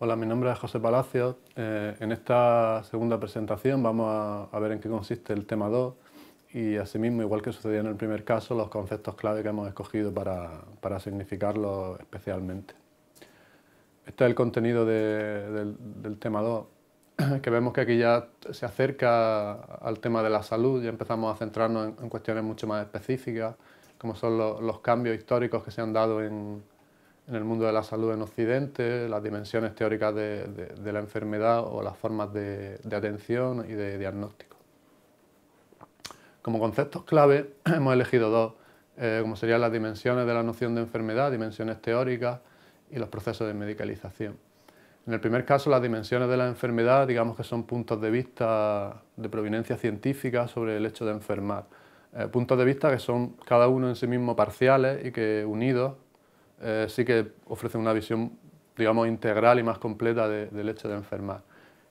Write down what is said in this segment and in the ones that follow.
Hola, mi nombre es José Palacios. Eh, en esta segunda presentación vamos a, ver en qué consiste el tema 2 y asimismo, igual que sucedió en el primer caso, los conceptos clave que hemos escogido para, para especialmente. Este es el contenido del, tema 2, que vemos que aquí ya se acerca al tema de la salud, ya empezamos a centrarnos en, cuestiones mucho más específicas, como son los cambios históricos que se han dado en, en el mundo de la salud en Occidente, las dimensiones teóricas de, la enfermedad o las formas de, atención y de diagnóstico. Como conceptos clave hemos elegido dos, eh, como serían las dimensiones de la noción de enfermedad, dimensiones teóricas y los procesos de medicalización. En el primer caso, las dimensiones de la enfermedad, digamos que son puntos de vista de proveniencia científica sobre el hecho de enfermar. Eh, puntos de vista que son cada uno en sí mismo parciales y que unidos eh, sí que ofrece una visión, digamos, integral y más completa del hecho de enfermar.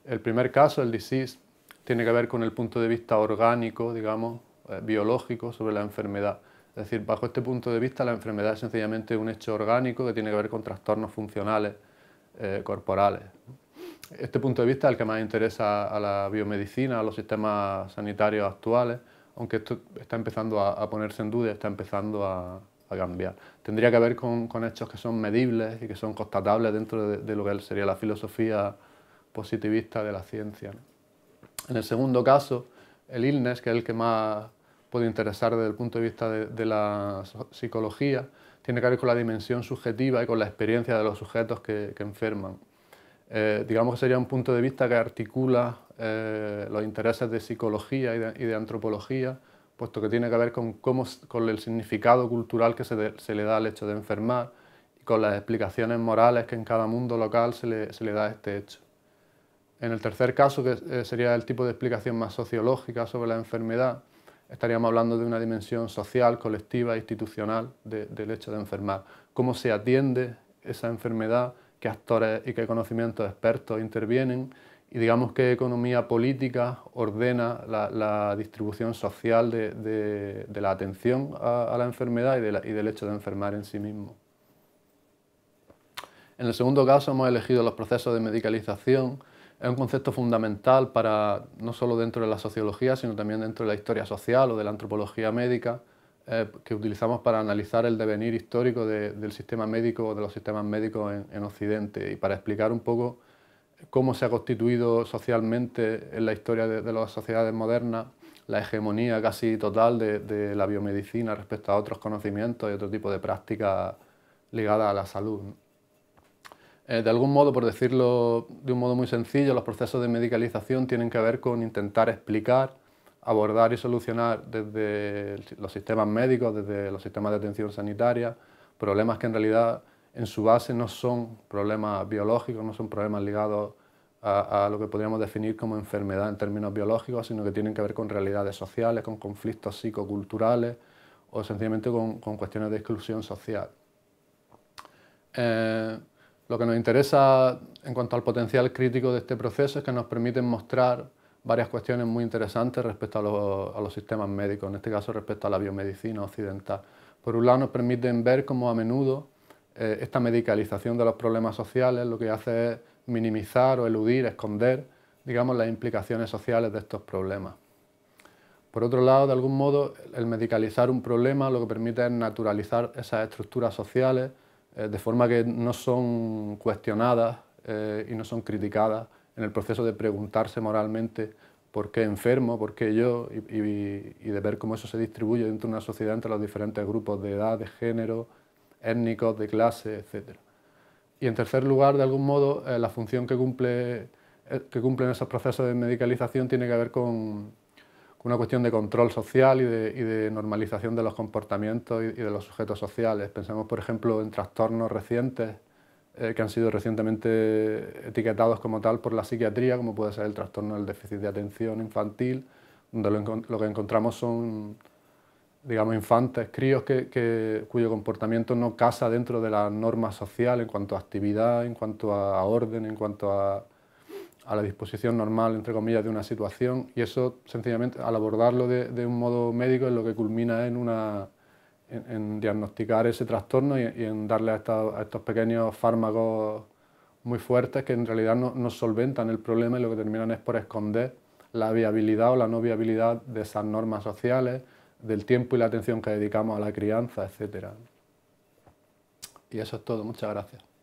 El primer caso, el disease, tiene que ver con el punto de vista orgánico, digamos, eh, biológico sobre la enfermedad. Es decir, bajo este punto de vista, la enfermedad es sencillamente un hecho orgánico que tiene que ver con trastornos funcionales eh, corporales. Este punto de vista es el que más interesa a la biomedicina, a los sistemas sanitarios actuales, aunque esto está empezando a ponerse en duda, está empezando a, cambiar. Tendría que ver con, hechos que son medibles y que son constatables dentro de, lo que sería la filosofía positivista de la ciencia. En el segundo caso, el illness, que es el que más puede interesar desde el punto de vista de, la psicología, tiene que ver con la dimensión subjetiva y con la experiencia de los sujetos que, enferman. Eh, digamos que sería un punto de vista que articula eh, los intereses de psicología y de antropología puesto que tiene que ver con, el significado cultural que se, le da al hecho de enfermar y con las explicaciones morales que en cada mundo local se le, da a este hecho. En el tercer caso, que eh, sería el tipo de explicación más sociológica sobre la enfermedad, estaríamos hablando de una dimensión social, colectiva, institucional del hecho de enfermar. Cómo se atiende esa enfermedad, qué actores y qué conocimientos expertos intervienen y digamos que economía política ordena la, distribución social de, la atención a, la enfermedad y, del hecho de enfermar en sí mismo. En el segundo caso hemos elegido los procesos de medicalización. Es un concepto fundamental para, no solo dentro de la sociología, sino también dentro de la historia social o de la antropología médica, eh, que utilizamos para analizar el devenir histórico del sistema médico o de los sistemas médicos en Occidente y para explicar un poco cómo se ha constituido socialmente en la historia de, las sociedades modernas la hegemonía casi total de, la biomedicina respecto a otros conocimientos y otro tipo de prácticas ligadas a la salud. Eh, de algún modo, por decirlo de un modo muy sencillo, los procesos de medicalización tienen que ver con intentar explicar, abordar y solucionar desde los sistemas médicos, desde los sistemas de atención sanitaria, problemas que en realidad en su base no son problemas biológicos, no son problemas ligados a, lo que podríamos definir como enfermedad en términos biológicos, sino que tienen que ver con realidades sociales, con conflictos psicoculturales o sencillamente con, cuestiones de exclusión social. Eh, lo que nos interesa en cuanto al potencial crítico de este proceso es que nos permiten mostrar varias cuestiones muy interesantes respecto a a los sistemas médicos, en este caso respecto a la biomedicina occidental. Por un lado nos permiten ver cómo a menudo eh, esta medicalización de los problemas sociales lo que hace es minimizar o eludir, esconder, digamos, las implicaciones sociales de estos problemas. Por otro lado, de algún modo, el medicalizar un problema lo que permite es naturalizar esas estructuras sociales eh, de forma que no son cuestionadas eh, y no son criticadas en el proceso de preguntarse moralmente por qué enfermo, por qué yo, y, y de ver cómo eso se distribuye dentro de una sociedad entre los diferentes grupos de edad, de género, étnicos, de clase, etc. Y en tercer lugar, de algún modo, eh, la función que, cumple, eh, que cumplen esos procesos de medicalización tiene que ver con, una cuestión de control social y de, normalización de los comportamientos y, de los sujetos sociales. Pensemos, por ejemplo, en trastornos recientes eh, que han sido recientemente etiquetados como tal por la psiquiatría, como puede ser el trastorno del déficit de atención infantil, donde lo que encontramos son digamos, infantes, críos cuyo comportamiento no casa dentro de la norma social en cuanto a actividad, en cuanto a orden, en cuanto a, la disposición normal, entre comillas, de una situación. Y eso, sencillamente, al abordarlo de, un modo médico, es lo que culmina en, diagnosticar ese trastorno y, en darle a estos, pequeños fármacos muy fuertes que en realidad no, no solventan el problema y lo que terminan es por esconder la viabilidad o la no viabilidad de esas normas sociales del tiempo y la atención que dedicamos a la crianza, etc. Y eso es todo. Muchas gracias.